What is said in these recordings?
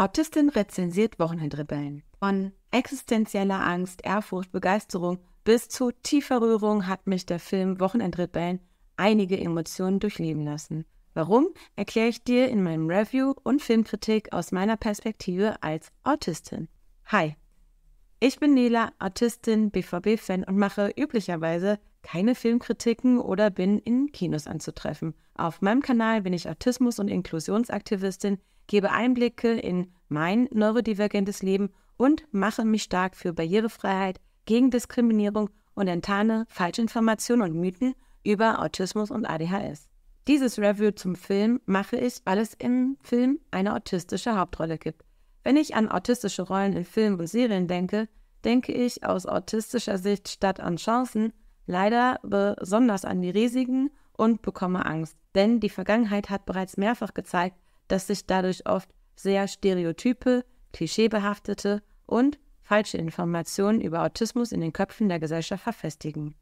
Autistin rezensiert Wochenendrebellen. Von existenzieller Angst, Ehrfurcht, Begeisterung bis zu tiefer Rührung hat mich der Film Wochenendrebellen einige Emotionen durchleben lassen. Warum, erkläre ich dir in meinem Review und Filmkritik aus meiner Perspektive als Autistin. Hi, ich bin Nela, Autistin, BVB-Fan und mache üblicherweise keine Filmkritiken oder bin in Kinos anzutreffen. Auf meinem Kanal bin ich Autismus- und Inklusionsaktivistin, gebe Einblicke in mein neurodivergentes Leben und mache mich stark für Barrierefreiheit, gegen Diskriminierung und enttarne Falschinformationen und Mythen über Autismus und ADHS. Dieses Review zum Film mache ich, weil es im Film eine autistische Hauptrolle gibt. Wenn ich an autistische Rollen in Filmen und Serien denke, denke ich aus autistischer Sicht statt an Chancen leider besonders an die Risiken und bekomme Angst. Denn die Vergangenheit hat bereits mehrfach gezeigt, dass sich dadurch oft sehr stereotype, klischeebehaftete und falsche Informationen über Autismus in den Köpfen der Gesellschaft verfestigen.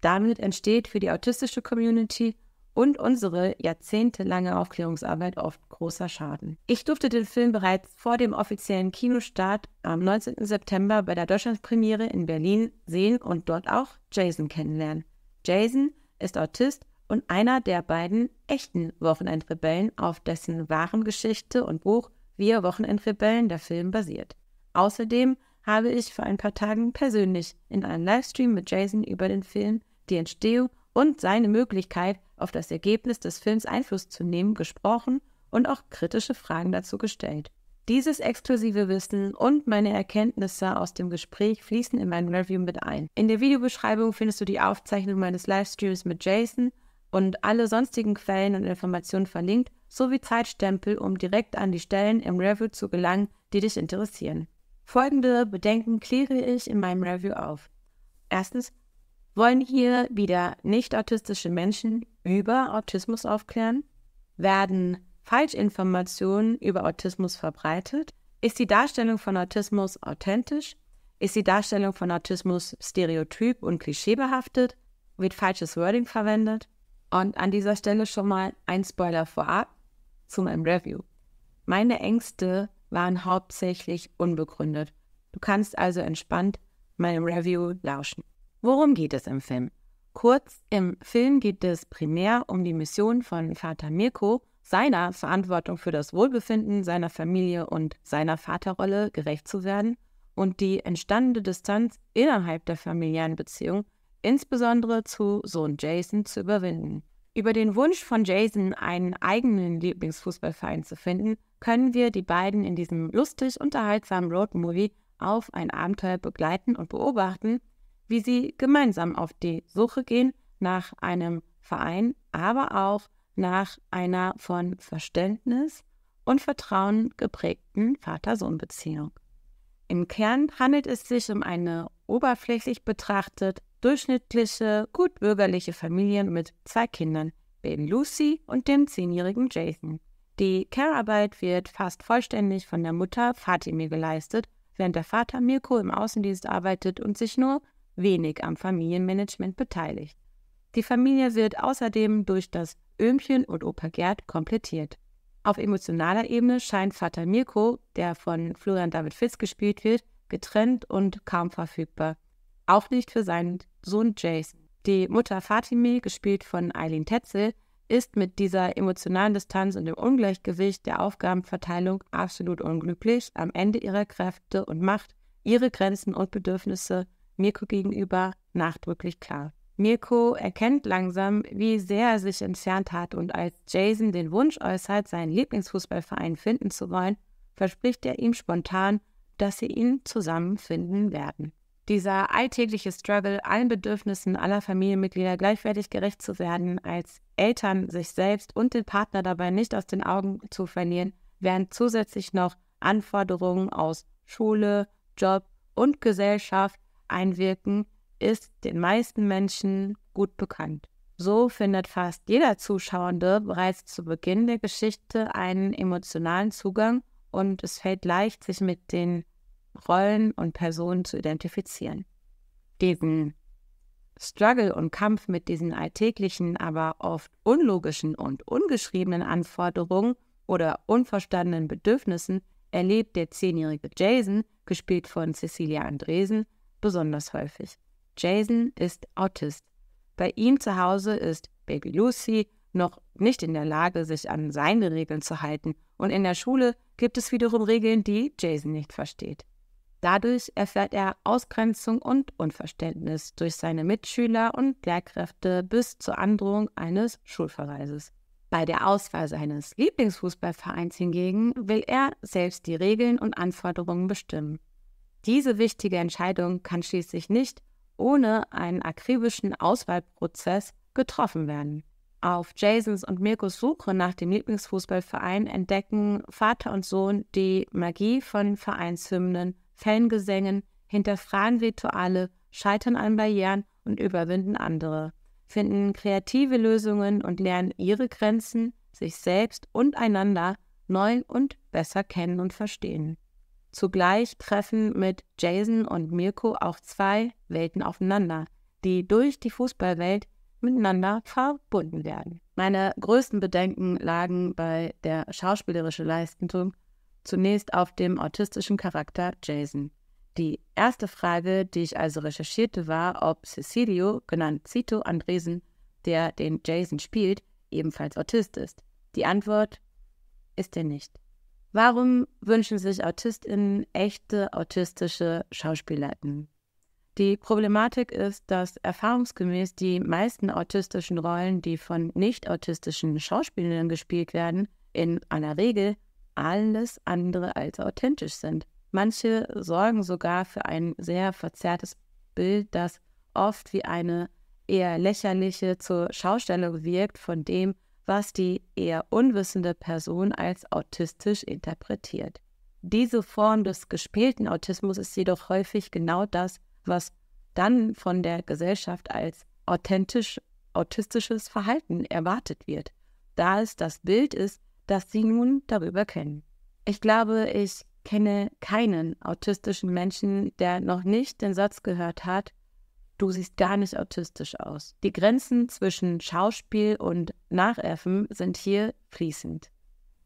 Damit entsteht für die autistische Community und unsere jahrzehntelange Aufklärungsarbeit oft großer Schaden. Ich durfte den Film bereits vor dem offiziellen Kinostart am 19. September bei der Deutschlandpremiere in Berlin sehen und dort auch Jason kennenlernen. Jason ist Autist und einer der beiden echten Wochenendrebellen, auf dessen wahren Geschichte und Buch Wir Wochenendrebellen der Film basiert. Außerdem habe ich vor ein paar Tagen persönlich in einem Livestream mit Jason über den Film, die Entstehung und seine Möglichkeit, auf das Ergebnis des Films Einfluss zu nehmen, gesprochen und auch kritische Fragen dazu gestellt. Dieses exklusive Wissen und meine Erkenntnisse aus dem Gespräch fließen in mein Review mit ein. In der Videobeschreibung findest du die Aufzeichnung meines Livestreams mit Jason und alle sonstigen Quellen und Informationen verlinkt, sowie Zeitstempel, um direkt an die Stellen im Review zu gelangen, die dich interessieren. Folgende Bedenken kläre ich in meinem Review auf. Erstens, wollen hier wieder nicht-autistische Menschen über Autismus aufklären? Werden Falschinformationen über Autismus verbreitet? Ist die Darstellung von Autismus authentisch? Ist die Darstellung von Autismus stereotyp und klischeebehaftet? Wird falsches Wording verwendet? Und an dieser Stelle schon mal ein Spoiler vorab zu meinem Review. Meine Ängste waren hauptsächlich unbegründet. Du kannst also entspannt meinem Review lauschen. Worum geht es im Film? Kurz, im Film geht es primär um die Mission von Vater Mirko, seiner Verantwortung für das Wohlbefinden seiner Familie und seiner Vaterrolle gerecht zu werden und die entstandene Distanz innerhalb der familiären Beziehung insbesondere zu Sohn Jason zu überwinden. Über den Wunsch von Jason, einen eigenen Lieblingsfußballverein zu finden, können wir die beiden in diesem lustig unterhaltsamen Roadmovie auf ein Abenteuer begleiten und beobachten, wie sie gemeinsam auf die Suche gehen nach einem Verein, aber auch nach einer von Verständnis und Vertrauen geprägten Vater-Sohn-Beziehung. Im Kern handelt es sich um eine oberflächlich betrachtet Durchschnittliche, gut bürgerliche Familien mit zwei Kindern, Baby Lucy und dem zehnjährigen Jason. Die Care-Arbeit wird fast vollständig von der Mutter Fatime geleistet, während der Vater Mirko im Außendienst arbeitet und sich nur wenig am Familienmanagement beteiligt. Die Familie wird außerdem durch das Öhmchen und Opa Gerd komplettiert. Auf emotionaler Ebene scheint Vater Mirko, der von Florian David Fitz gespielt wird, getrennt und kaum verfügbar. Auch nicht für seinen Sohn Jason. Die Mutter Fatime, gespielt von Eileen Tetzel, ist mit dieser emotionalen Distanz und dem Ungleichgewicht der Aufgabenverteilung absolut unglücklich, am Ende ihrer Kräfte und macht ihre Grenzen und Bedürfnisse Mirko gegenüber nachdrücklich klar. Mirko erkennt langsam, wie sehr er sich entfernt hat und als Jason den Wunsch äußert, seinen Lieblingsfußballverein finden zu wollen, verspricht er ihm spontan, dass sie ihn zusammenfinden werden dieser alltägliche Struggle, allen Bedürfnissen aller Familienmitglieder gleichwertig gerecht zu werden, als Eltern sich selbst und den Partner dabei nicht aus den Augen zu verlieren, während zusätzlich noch Anforderungen aus Schule, Job und Gesellschaft einwirken, ist den meisten Menschen gut bekannt. So findet fast jeder Zuschauende bereits zu Beginn der Geschichte einen emotionalen Zugang und es fällt leicht, sich mit den Rollen und Personen zu identifizieren. Diesen Struggle und Kampf mit diesen alltäglichen, aber oft unlogischen und ungeschriebenen Anforderungen oder unverstandenen Bedürfnissen erlebt der zehnjährige Jason, gespielt von Cecilia Andresen, besonders häufig. Jason ist Autist. Bei ihm zu Hause ist Baby Lucy noch nicht in der Lage, sich an seine Regeln zu halten, und in der Schule gibt es wiederum Regeln, die Jason nicht versteht. Dadurch erfährt er Ausgrenzung und Unverständnis durch seine Mitschüler und Lehrkräfte bis zur Androhung eines Schulverweises. Bei der Auswahl seines Lieblingsfußballvereins hingegen will er selbst die Regeln und Anforderungen bestimmen. Diese wichtige Entscheidung kann schließlich nicht ohne einen akribischen Auswahlprozess getroffen werden. Auf Jasons und Mirkos Suche nach dem Lieblingsfußballverein entdecken Vater und Sohn die Magie von Vereinshymnen Fangesängen, hinterfragen Rituale, scheitern an Barrieren und überwinden andere, finden kreative Lösungen und lernen ihre Grenzen, sich selbst und einander neu und besser kennen und verstehen. Zugleich treffen mit Jason und Mirko auch zwei Welten aufeinander, die durch die Fußballwelt miteinander verbunden werden. Meine größten Bedenken lagen bei der schauspielerischen Leistung Zunächst auf dem autistischen Charakter Jason. Die erste Frage, die ich also recherchierte, war, ob Cecilio, genannt Cito Andresen, der den Jason spielt, ebenfalls Autist ist. Die Antwort ist er nicht. Warum wünschen sich AutistInnen echte autistische SchauspielerInnen? Die Problematik ist, dass erfahrungsgemäß die meisten autistischen Rollen, die von nicht-autistischen Schauspielern gespielt werden, in aller Regel alles andere als authentisch sind. Manche sorgen sogar für ein sehr verzerrtes Bild, das oft wie eine eher lächerliche zur Schaustellung wirkt von dem, was die eher unwissende Person als autistisch interpretiert. Diese Form des gespielten Autismus ist jedoch häufig genau das, was dann von der Gesellschaft als authentisch autistisches Verhalten erwartet wird, da es das Bild ist, das sie nun darüber kennen. Ich glaube, ich kenne keinen autistischen Menschen, der noch nicht den Satz gehört hat, du siehst gar nicht autistisch aus. Die Grenzen zwischen Schauspiel und Nachäffen sind hier fließend.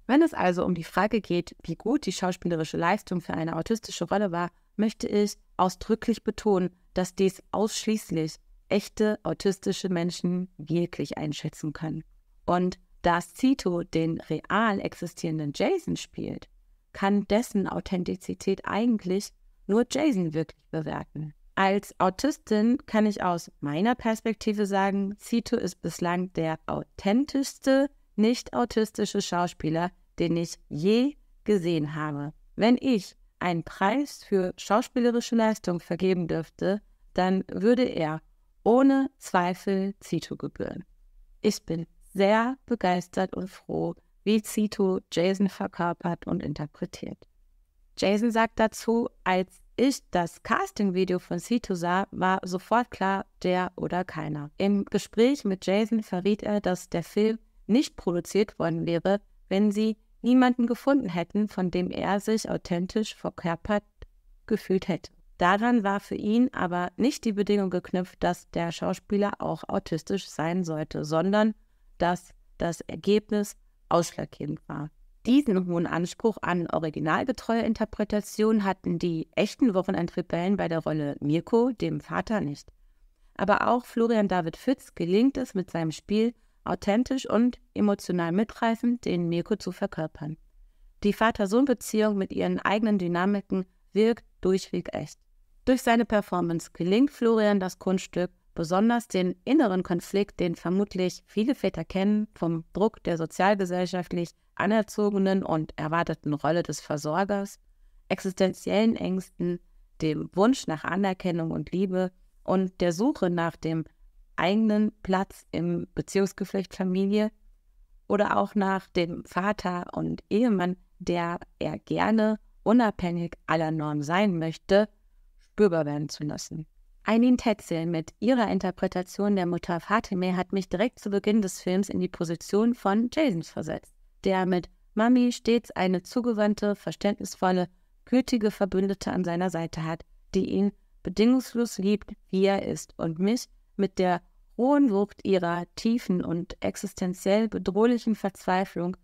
Wenn es also um die Frage geht, wie gut die schauspielerische Leistung für eine autistische Rolle war, möchte ich ausdrücklich betonen, dass dies ausschließlich echte autistische Menschen wirklich einschätzen können. Und dass Zito den real existierenden Jason spielt, kann dessen Authentizität eigentlich nur Jason wirklich bewerten. Als Autistin kann ich aus meiner Perspektive sagen, Zito ist bislang der authentischste, nicht autistische Schauspieler, den ich je gesehen habe. Wenn ich einen Preis für schauspielerische Leistung vergeben dürfte, dann würde er ohne Zweifel Zito gebühren. Ich bin sehr begeistert und froh, wie Zito Jason verkörpert und interpretiert. Jason sagt dazu, als ich das Casting-Video von Zito sah, war sofort klar, der oder keiner. Im Gespräch mit Jason verriet er, dass der Film nicht produziert worden wäre, wenn sie niemanden gefunden hätten, von dem er sich authentisch verkörpert gefühlt hätte. Daran war für ihn aber nicht die Bedingung geknüpft, dass der Schauspieler auch autistisch sein sollte, sondern dass das Ergebnis ausschlaggebend war. Diesen hohen Anspruch an originalgetreue Interpretation hatten die echten Wochenendrebellen bei der Rolle Mirko, dem Vater, nicht. Aber auch Florian David Fitz gelingt es mit seinem Spiel, authentisch und emotional mitreißend den Mirko zu verkörpern. Die Vater-Sohn-Beziehung mit ihren eigenen Dynamiken wirkt durchweg echt. Durch seine Performance gelingt Florian das Kunststück, besonders den inneren Konflikt, den vermutlich viele Väter kennen, vom Druck der sozialgesellschaftlich anerzogenen und erwarteten Rolle des Versorgers, existenziellen Ängsten, dem Wunsch nach Anerkennung und Liebe und der Suche nach dem eigenen Platz im Beziehungsgeflecht Familie oder auch nach dem Vater und Ehemann, der er gerne unabhängig aller Normen sein möchte, spürbar werden zu lassen. Eileen Tetzel mit ihrer Interpretation der Mutter Fatime hat mich direkt zu Beginn des Films in die Position von Jasons versetzt, der mit Mami stets eine zugewandte, verständnisvolle, gütige Verbündete an seiner Seite hat, die ihn bedingungslos liebt, wie er ist und mich mit der hohen Wucht ihrer tiefen und existenziell bedrohlichen Verzweiflung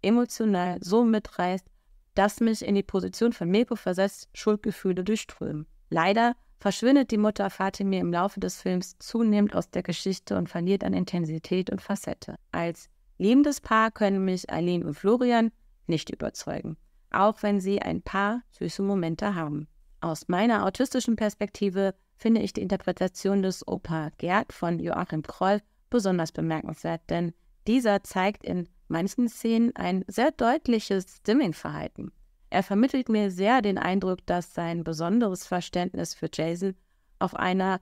emotional so mitreißt, dass mich in die Position von Meko versetzt Schuldgefühle durchströmen. Leider verschwindet die Mutter Fatime im Laufe des Films zunehmend aus der Geschichte und verliert an Intensität und Facette. Als liebendes Paar können mich Aline und Florian nicht überzeugen, auch wenn sie ein paar süße Momente haben. Aus meiner autistischen Perspektive finde ich die Interpretation des Opa Gerd von Joachim Kroll besonders bemerkenswert, denn dieser zeigt in manchen Szenen ein sehr deutliches Stimmingverhalten. Er vermittelt mir sehr den Eindruck, dass sein besonderes Verständnis für Jason auf einer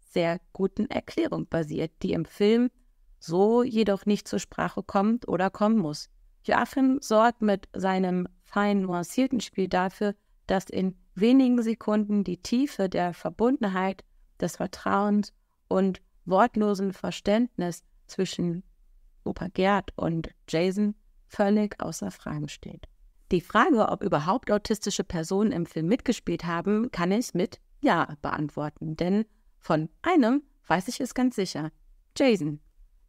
sehr guten Erklärung basiert, die im Film so jedoch nicht zur Sprache kommt oder kommen muss. Joachim sorgt mit seinem fein nuancierten Spiel dafür, dass in wenigen Sekunden die Tiefe der Verbundenheit, des Vertrauens und wortlosen Verständnis zwischen Opa Gerd und Jason völlig außer Frage steht. Die Frage, ob überhaupt autistische Personen im Film mitgespielt haben, kann ich mit Ja beantworten, denn von einem weiß ich es ganz sicher. Jason.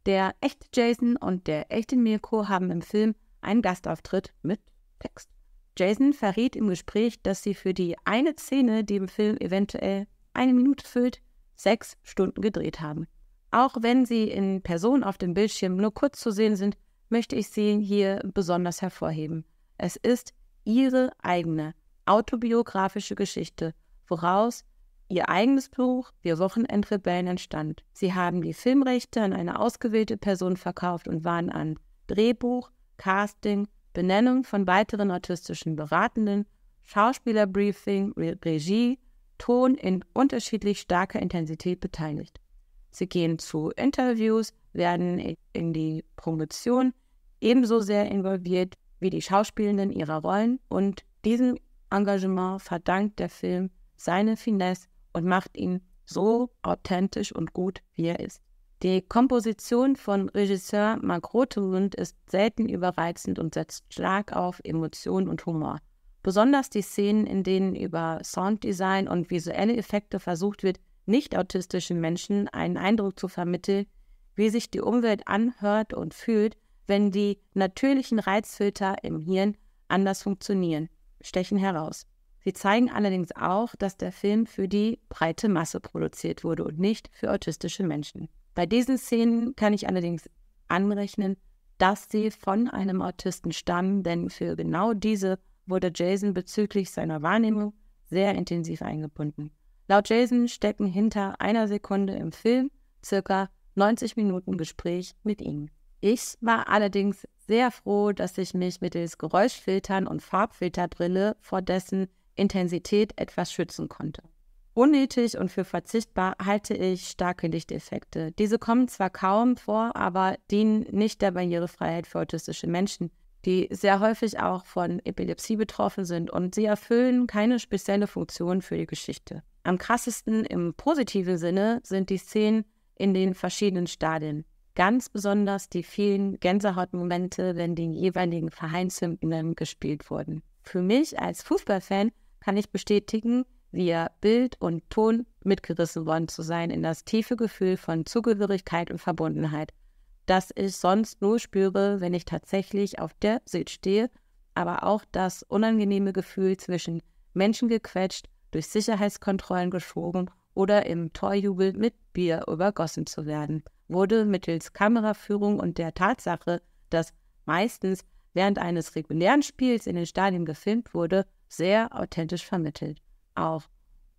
Der echte Jason und der echte Mirko haben im Film einen Gastauftritt mit Text. Jason verriet im Gespräch, dass sie für die eine Szene, die im Film eventuell eine Minute füllt, sechs Stunden gedreht haben. Auch wenn sie in Person auf dem Bildschirm nur kurz zu sehen sind, möchte ich sie hier besonders hervorheben. Es ist ihre eigene autobiografische Geschichte, woraus ihr eigenes Buch Wir Wochenendrebellen entstand. Sie haben die Filmrechte an eine ausgewählte Person verkauft und waren an Drehbuch, Casting, Benennung von weiteren autistischen Beratenden, Schauspielerbriefing, Regie, Ton in unterschiedlich starker Intensität beteiligt. Sie gehen zu Interviews, werden in die Promotion ebenso sehr involviert wie die Schauspielenden ihrer Rollen und diesem Engagement verdankt der Film seine Finesse und macht ihn so authentisch und gut, wie er ist. Die Komposition von Regisseur Mark Rothemund ist selten überreizend und setzt stark auf Emotion und Humor. Besonders die Szenen, in denen über Sounddesign und visuelle Effekte versucht wird, nicht autistischen Menschen einen Eindruck zu vermitteln, wie sich die Umwelt anhört und fühlt, wenn die natürlichen Reizfilter im Hirn anders funktionieren, stechen heraus. Sie zeigen allerdings auch, dass der Film für die breite Masse produziert wurde und nicht für autistische Menschen. Bei diesen Szenen kann ich allerdings anrechnen, dass sie von einem Autisten stammen, denn für genau diese wurde Jason bezüglich seiner Wahrnehmung sehr intensiv eingebunden. Laut Jason stecken hinter einer Sekunde im Film circa 90 Minuten Gespräch mit ihnen. Ich war allerdings sehr froh, dass ich mich mittels Geräuschfiltern und Farbfilterbrille vor dessen Intensität etwas schützen konnte. Unnötig und für verzichtbar halte ich starke Lichteffekte. Diese kommen zwar kaum vor, aber dienen nicht der Barrierefreiheit für autistische Menschen, die sehr häufig auch von Epilepsie betroffen sind und sie erfüllen keine spezielle Funktion für die Geschichte. Am krassesten im positiven Sinne sind die Szenen in den verschiedenen Stadien ganz besonders die vielen Gänsehautmomente, wenn den jeweiligen Vereinshymnen gespielt wurden. Für mich als Fußballfan kann ich bestätigen, via Bild und Ton mitgerissen worden zu sein in das tiefe Gefühl von Zugehörigkeit und Verbundenheit, das ich sonst nur spüre, wenn ich tatsächlich auf der Süd stehe, aber auch das unangenehme Gefühl zwischen Menschen gequetscht, durch Sicherheitskontrollen geschoben oder im Torjubel mit Bier übergossen zu werden, wurde mittels Kameraführung und der Tatsache, dass meistens während eines regulären Spiels in den Stadien gefilmt wurde, sehr authentisch vermittelt. Auch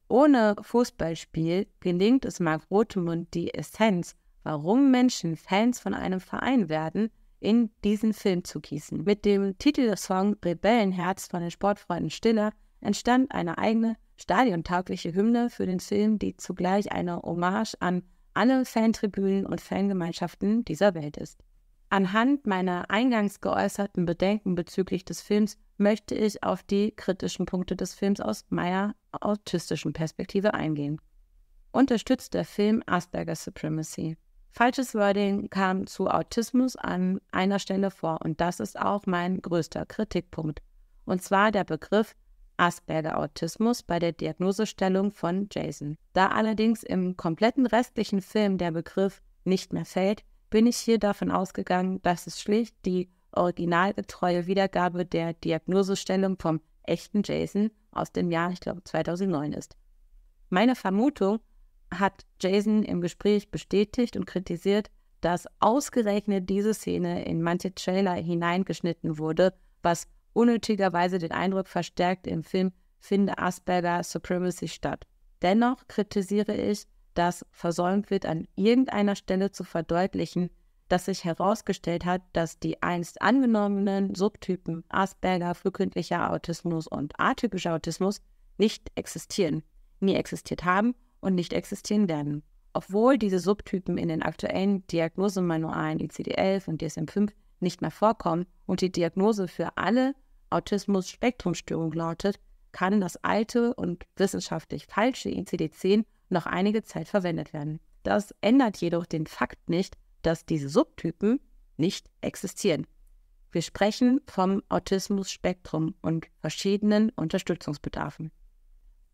ohne Fußballspiel gelingt es Mark Rothemund die Essenz, warum Menschen Fans von einem Verein werden, in diesen Film zu gießen. Mit dem Titelsong Rebellenherz von den Sportfreunden Stiller entstand eine eigene stadiontaugliche Hymne für den Film, die zugleich eine Hommage an alle Fantribünen und Fangemeinschaften dieser Welt ist. Anhand meiner eingangs geäußerten Bedenken bezüglich des Films möchte ich auf die kritischen Punkte des Films aus meiner autistischen Perspektive eingehen. Unterstützt der Film Asperger Supremacy. Falsches Wording kam zu Autismus an einer Stelle vor und das ist auch mein größter Kritikpunkt. Und zwar der Begriff Asperger-Autismus bei der Diagnosestellung von Jason. Da allerdings im kompletten restlichen Film der Begriff nicht mehr fällt, bin ich hier davon ausgegangen, dass es schlicht die originalgetreue Wiedergabe der Diagnosestellung vom echten Jason aus dem Jahr, ich glaube 2009 ist. Meine Vermutung hat Jason im Gespräch bestätigt und kritisiert, dass ausgerechnet diese Szene in manche Trailer hineingeschnitten wurde, was unnötigerweise den Eindruck verstärkt im Film Finde Asperger Supremacy statt. Dennoch kritisiere ich, dass versäumt wird, an irgendeiner Stelle zu verdeutlichen, dass sich herausgestellt hat, dass die einst angenommenen Subtypen Asperger, frühkindlicher Autismus und atypischer Autismus nicht existieren, nie existiert haben und nicht existieren werden. Obwohl diese Subtypen in den aktuellen Diagnosemanualen ICD-11 und DSM-5 nicht mehr vorkommen und die Diagnose für alle Autismus-Spektrumstörungen lautet, kann das alte und wissenschaftlich falsche ICD-10 noch einige Zeit verwendet werden. Das ändert jedoch den Fakt nicht, dass diese Subtypen nicht existieren. Wir sprechen vom Autismus-Spektrum und verschiedenen Unterstützungsbedarfen.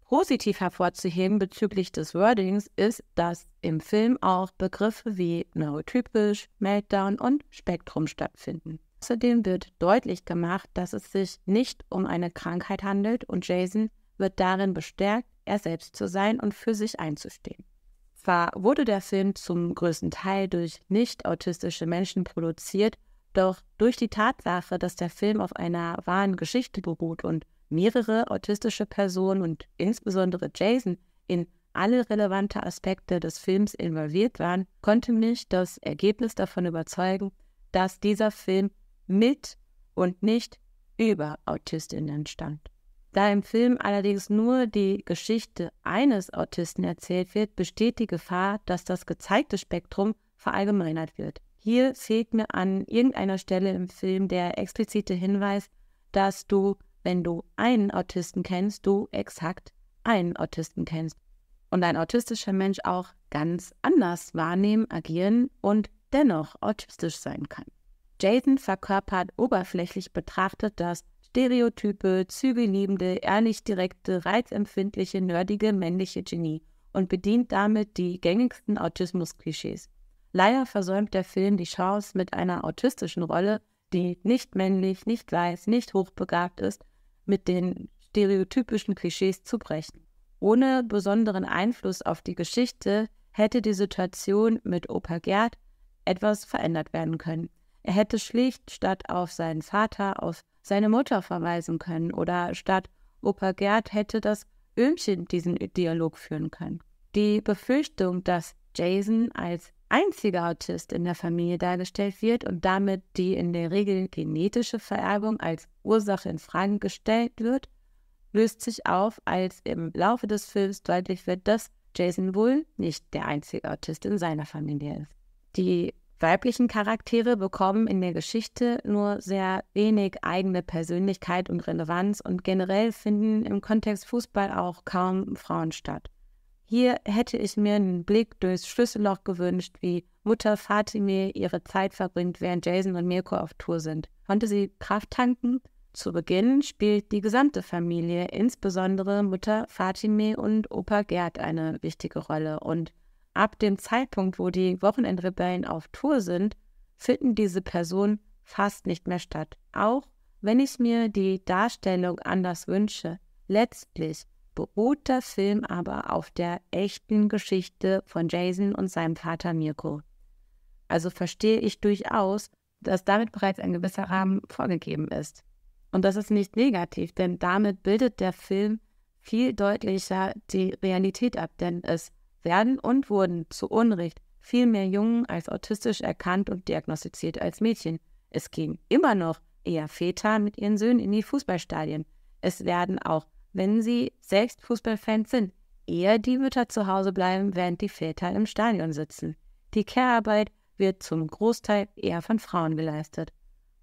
Positiv hervorzuheben bezüglich des Wordings ist, dass im Film auch Begriffe wie neurotypisch, Meltdown und Spektrum stattfinden. Außerdem wird deutlich gemacht, dass es sich nicht um eine Krankheit handelt und Jason wird darin bestärkt, er selbst zu sein und für sich einzustehen. Zwar wurde der Film zum größten Teil durch nicht autistische Menschen produziert, doch durch die Tatsache, dass der Film auf einer wahren Geschichte beruht und mehrere autistische Personen und insbesondere Jason in alle relevanten Aspekte des Films involviert waren, konnte mich das Ergebnis davon überzeugen, dass dieser Film mit und nicht über Autistinnen stand. Da im Film allerdings nur die Geschichte eines Autisten erzählt wird, besteht die Gefahr, dass das gezeigte Spektrum verallgemeinert wird. Hier fehlt mir an irgendeiner Stelle im Film der explizite Hinweis, dass du wenn du einen Autisten kennst, du exakt einen Autisten kennst. Und ein autistischer Mensch auch ganz anders wahrnehmen, agieren und dennoch autistisch sein kann. Jason verkörpert oberflächlich betrachtet das stereotype, zügelliebende, ehrlich direkte, reizempfindliche, nerdige männliche Genie und bedient damit die gängigsten Autismus-Klischees. Leider versäumt der Film die Chance, mit einer autistischen Rolle, die nicht männlich, nicht weiß, nicht hochbegabt ist, mit den stereotypischen Klischees zu brechen. Ohne besonderen Einfluss auf die Geschichte hätte die Situation mit Opa Gerd etwas verändert werden können. Er hätte schlicht statt auf seinen Vater auf seine Mutter verweisen können oder statt Opa Gerd hätte das Öhmchen diesen Dialog führen können. Die Befürchtung, dass Jason als einziger Autist in der Familie dargestellt wird und damit die in der Regel genetische Vererbung als Ursache in Frage gestellt wird, löst sich auf, als im Laufe des Films deutlich wird, dass Jason Bull nicht der einzige Autist in seiner Familie ist. Die weiblichen Charaktere bekommen in der Geschichte nur sehr wenig eigene Persönlichkeit und Relevanz und generell finden im Kontext Fußball auch kaum Frauen statt. Hier hätte ich mir einen Blick durchs Schlüsselloch gewünscht, wie Mutter Fatime ihre Zeit verbringt, während Jason und Mirko auf Tour sind. Konnte sie Kraft tanken? Zu Beginn spielt die gesamte Familie, insbesondere Mutter Fatime und Opa Gerd, eine wichtige Rolle. Und ab dem Zeitpunkt, wo die Wochenendrebellen auf Tour sind, finden diese Personen fast nicht mehr statt. Auch wenn ich mir die Darstellung anders wünsche, letztlich beruht der Film aber auf der echten Geschichte von Jason und seinem Vater Mirko. Also verstehe ich durchaus, dass damit bereits ein gewisser Rahmen vorgegeben ist. Und das ist nicht negativ, denn damit bildet der Film viel deutlicher die Realität ab, denn es werden und wurden zu Unrecht viel mehr Jungen als autistisch erkannt und diagnostiziert als Mädchen. Es gehen immer noch eher Väter mit ihren Söhnen in die Fußballstadien. Es werden auch wenn sie selbst Fußballfans sind, eher die Mütter zu Hause bleiben, während die Väter im Stadion sitzen. Die Care-Arbeit wird zum Großteil eher von Frauen geleistet.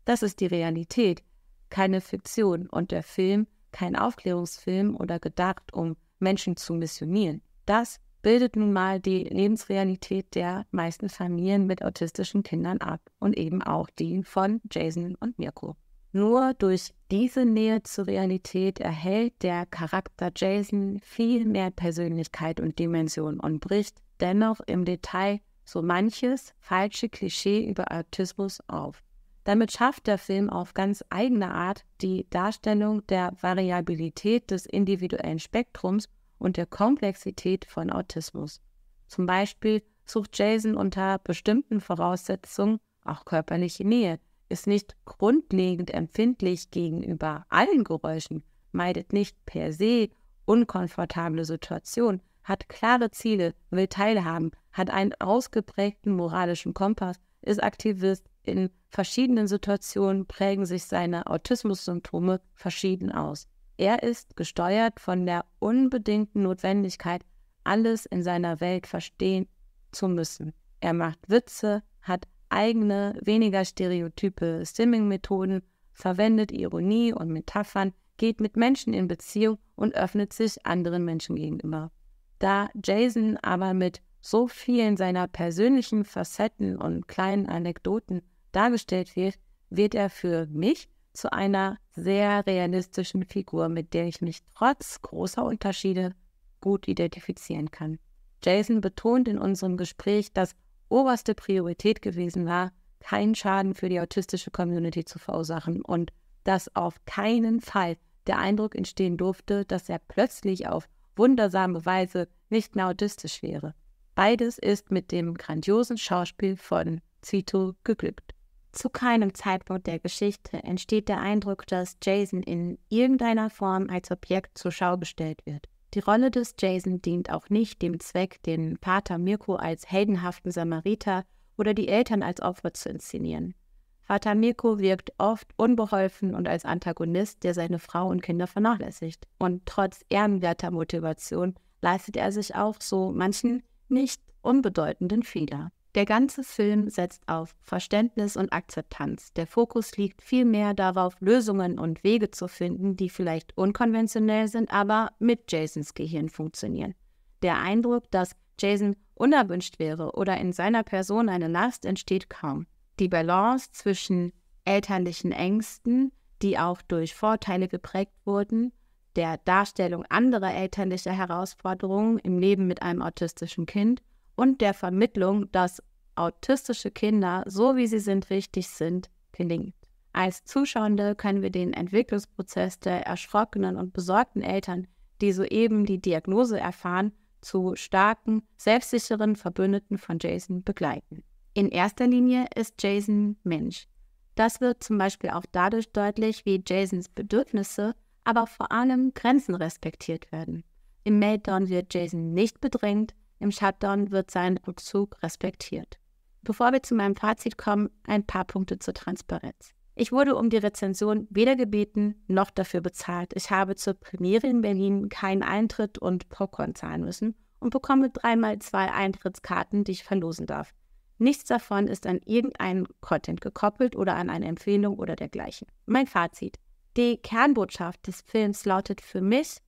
Das ist die Realität, keine Fiktion und der Film kein Aufklärungsfilm oder gedacht, um Menschen zu missionieren. Das bildet nun mal die Lebensrealität der meisten Familien mit autistischen Kindern ab und eben auch die von Jason und Mirko. Nur durch diese Nähe zur Realität erhält der Charakter Jason viel mehr Persönlichkeit und Dimension und bricht dennoch im Detail so manches falsche Klischee über Autismus auf. Damit schafft der Film auf ganz eigene Art die Darstellung der Variabilität des individuellen Spektrums und der Komplexität von Autismus. Zum Beispiel sucht Jason unter bestimmten Voraussetzungen auch körperliche Nähe, ist nicht grundlegend empfindlich gegenüber allen Geräuschen, meidet nicht per se unkomfortable Situationen, hat klare Ziele, will teilhaben, hat einen ausgeprägten moralischen Kompass, ist Aktivist. In verschiedenen Situationen prägen sich seine Autismus-Symptome verschieden aus. Er ist gesteuert von der unbedingten Notwendigkeit, alles in seiner Welt verstehen zu müssen. Er macht Witze, hat eigene, weniger stereotype Stimming-Methoden, verwendet Ironie und Metaphern, geht mit Menschen in Beziehung und öffnet sich anderen Menschen gegenüber. Da Jason aber mit so vielen seiner persönlichen Facetten und kleinen Anekdoten dargestellt wird, wird er für mich zu einer sehr realistischen Figur, mit der ich mich trotz großer Unterschiede gut identifizieren kann. Jason betont in unserem Gespräch, dass oberste Priorität gewesen war, keinen Schaden für die autistische Community zu verursachen und dass auf keinen Fall der Eindruck entstehen durfte, dass er plötzlich auf wundersame Weise nicht mehr autistisch wäre. Beides ist mit dem grandiosen Schauspiel von Zito geglückt. Zu keinem Zeitpunkt der Geschichte entsteht der Eindruck, dass Jason in irgendeiner Form als Objekt zur Schau gestellt wird. Die Rolle des Jason dient auch nicht dem Zweck, den Pater Mirko als heldenhaften Samariter oder die Eltern als Opfer zu inszenieren. Vater Mirko wirkt oft unbeholfen und als Antagonist, der seine Frau und Kinder vernachlässigt. Und trotz ehrenwerter Motivation leistet er sich auch so manchen nicht unbedeutenden Fehler. Der ganze Film setzt auf Verständnis und Akzeptanz. Der Fokus liegt vielmehr darauf, Lösungen und Wege zu finden, die vielleicht unkonventionell sind, aber mit Jasons Gehirn funktionieren. Der Eindruck, dass Jason unerwünscht wäre oder in seiner Person eine Last entsteht kaum. Die Balance zwischen elterlichen Ängsten, die auch durch Vorteile geprägt wurden, der Darstellung anderer elterlicher Herausforderungen im Leben mit einem autistischen Kind und der Vermittlung, dass autistische Kinder, so wie sie sind, richtig sind, gelingt. Als Zuschauende können wir den Entwicklungsprozess der erschrockenen und besorgten Eltern, die soeben die Diagnose erfahren, zu starken, selbstsicheren Verbündeten von Jason begleiten. In erster Linie ist Jason Mensch. Das wird zum Beispiel auch dadurch deutlich, wie Jasons Bedürfnisse, aber vor allem Grenzen respektiert werden. Im Meltdown wird Jason nicht bedrängt, im Shutdown wird sein Rückzug respektiert. Bevor wir zu meinem Fazit kommen, ein paar Punkte zur Transparenz. Ich wurde um die Rezension weder gebeten noch dafür bezahlt. Ich habe zur Premiere in Berlin keinen Eintritt und Popcorn zahlen müssen und bekomme dreimal zwei Eintrittskarten, die ich verlosen darf. Nichts davon ist an irgendeinen Content gekoppelt oder an eine Empfehlung oder dergleichen. Mein Fazit. Die Kernbotschaft des Films lautet für mich,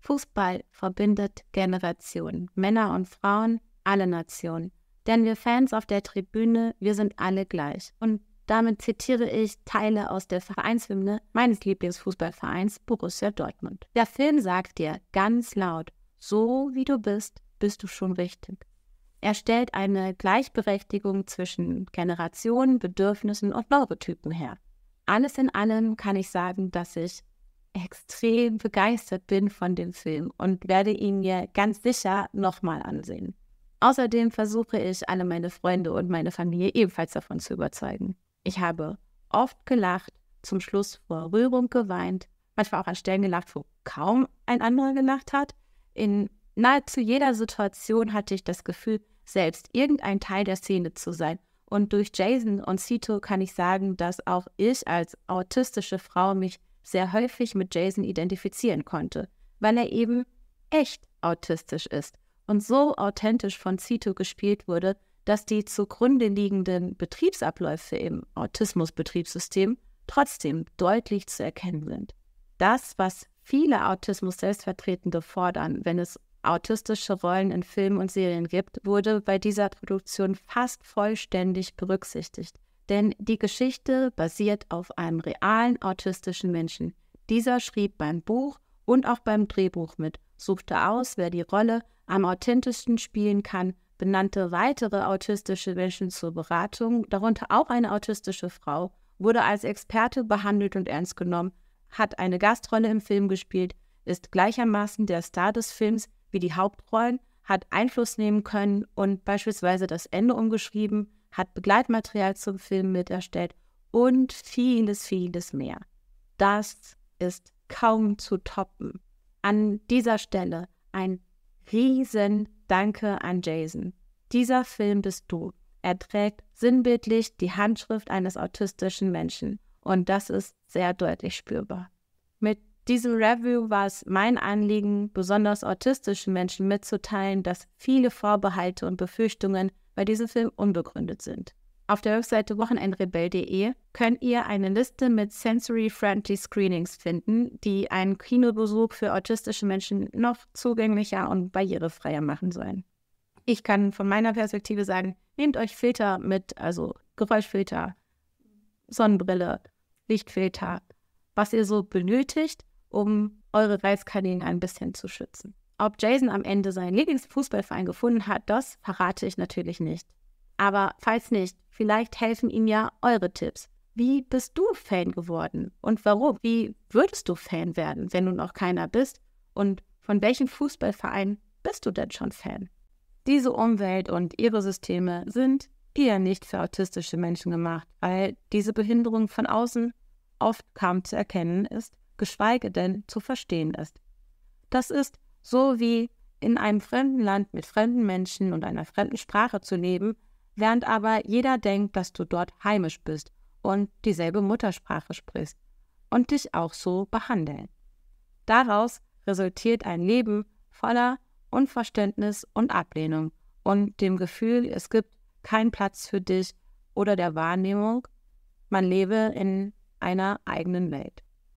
Fußball verbindet Generationen, Männer und Frauen, alle Nationen. Denn wir Fans auf der Tribüne, wir sind alle gleich. Und damit zitiere ich Teile aus der Vereinshymne meines Lieblingsfußballvereins Borussia Dortmund. Der Film sagt dir ganz laut, so wie du bist, bist du schon richtig. Er stellt eine Gleichberechtigung zwischen Generationen, Bedürfnissen und Neurotypen her. Alles in allem kann ich sagen, dass ich extrem begeistert bin von dem Film und werde ihn mir ganz sicher nochmal ansehen. Außerdem versuche ich, alle meine Freunde und meine Familie ebenfalls davon zu überzeugen. Ich habe oft gelacht, zum Schluss vor Rührung geweint, manchmal auch an Stellen gelacht, wo kaum ein anderer gelacht hat. In nahezu jeder Situation hatte ich das Gefühl, selbst irgendein Teil der Szene zu sein. Und durch Jason und Sito kann ich sagen, dass auch ich als autistische Frau mich sehr häufig mit Jason identifizieren konnte, weil er eben echt autistisch ist und so authentisch von Cito gespielt wurde, dass die zugrunde liegenden Betriebsabläufe im Autismus-Betriebssystem trotzdem deutlich zu erkennen sind. Das, was viele Autismus-Selbstvertretende fordern, wenn es autistische Rollen in Filmen und Serien gibt, wurde bei dieser Produktion fast vollständig berücksichtigt. Denn die Geschichte basiert auf einem realen autistischen Menschen. Dieser schrieb beim Buch und auch beim Drehbuch mit, suchte aus, wer die Rolle am authentischsten spielen kann, benannte weitere autistische Menschen zur Beratung, darunter auch eine autistische Frau, wurde als Experte behandelt und ernst genommen, hat eine Gastrolle im Film gespielt, ist gleichermaßen der Star des Films wie die Hauptrollen, hat Einfluss nehmen können und beispielsweise das Ende umgeschrieben, hat Begleitmaterial zum Film mit erstellt und vieles, vieles mehr. Das ist kaum zu toppen. An dieser Stelle ein riesen Danke an Jason. Dieser Film bist du. Er trägt sinnbildlich die Handschrift eines autistischen Menschen und das ist sehr deutlich spürbar. Mit diesem Review war es mein Anliegen, besonders autistischen Menschen mitzuteilen, dass viele Vorbehalte und Befürchtungen weil diese Filme unbegründet sind. Auf der Webseite wochenendrebell.de könnt ihr eine Liste mit Sensory-Friendly Screenings finden, die einen Kinobesuch für autistische Menschen noch zugänglicher und barrierefreier machen sollen. Ich kann von meiner Perspektive sagen, nehmt euch Filter mit, also Geräuschfilter, Sonnenbrille, Lichtfilter, was ihr so benötigt, um eure Reiskaninchen ein bisschen zu schützen. Ob Jason am Ende seinen Lieblingsfußballverein gefunden hat, das verrate ich natürlich nicht. Aber falls nicht, vielleicht helfen ihm ja eure Tipps. Wie bist du Fan geworden und warum? Wie würdest du Fan werden, wenn du noch keiner bist? Und von welchem Fußballverein bist du denn schon Fan? Diese Umwelt und ihre Systeme sind eher nicht für autistische Menschen gemacht, weil diese Behinderung von außen oft kaum zu erkennen ist, geschweige denn zu verstehen ist. Das ist so wie in einem fremden Land mit fremden Menschen und einer fremden Sprache zu leben, während aber jeder denkt, dass du dort heimisch bist und dieselbe Muttersprache sprichst und dich auch so behandeln. Daraus resultiert ein Leben voller Unverständnis und Ablehnung und dem Gefühl, es gibt keinen Platz für dich oder der Wahrnehmung, man lebe in einer eigenen Welt.